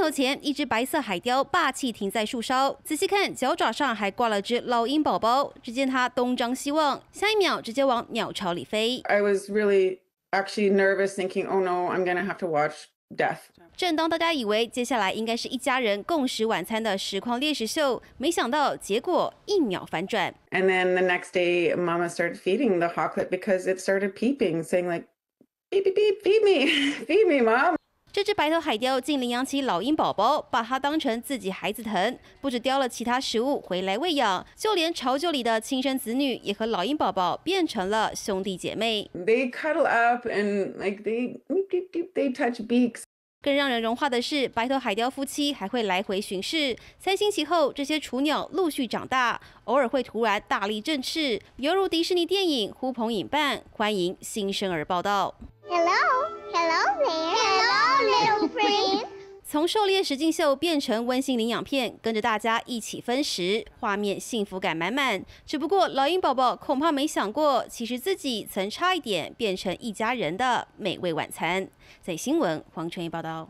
头前，一只白色海雕霸气停在树梢，仔细看，脚爪上还挂了只老鹰宝宝。只见它东张西望，下一秒直接往鸟巢里飞。I was really actually nervous, thinking, oh no, I'm gonna have to watch death. 正当大家以为接下来应该是一家人共食晚餐的实况烈士秀，没想到结果一秒反转。And then the next day, Mama started feeding the hawklet because it started peeping, saying like, beep beep feed me, feed me, Mom. 这只白头海雕竟领养起老鹰宝宝，把它当成自己孩子疼，不止叼了其他食物回来喂养，就连巢臼里的亲生子女也和老鹰宝宝变成了兄弟姐妹。They cuddle up and like they they touch beaks。更让人融化的是，白头海雕夫妻还会来回巡视。三星期后，这些雏鸟陆续长大，偶尔会突然大力振翅，犹如迪士尼电影呼朋引伴，欢迎新生儿报道。Hello, hello there. 从狩猎实境秀变成温馨领养片，跟着大家一起分食，画面幸福感满满。只不过老鹰宝宝恐怕没想过，其实自己曾差一点变成一家人的美味晚餐。在新闻，黄春怡报道。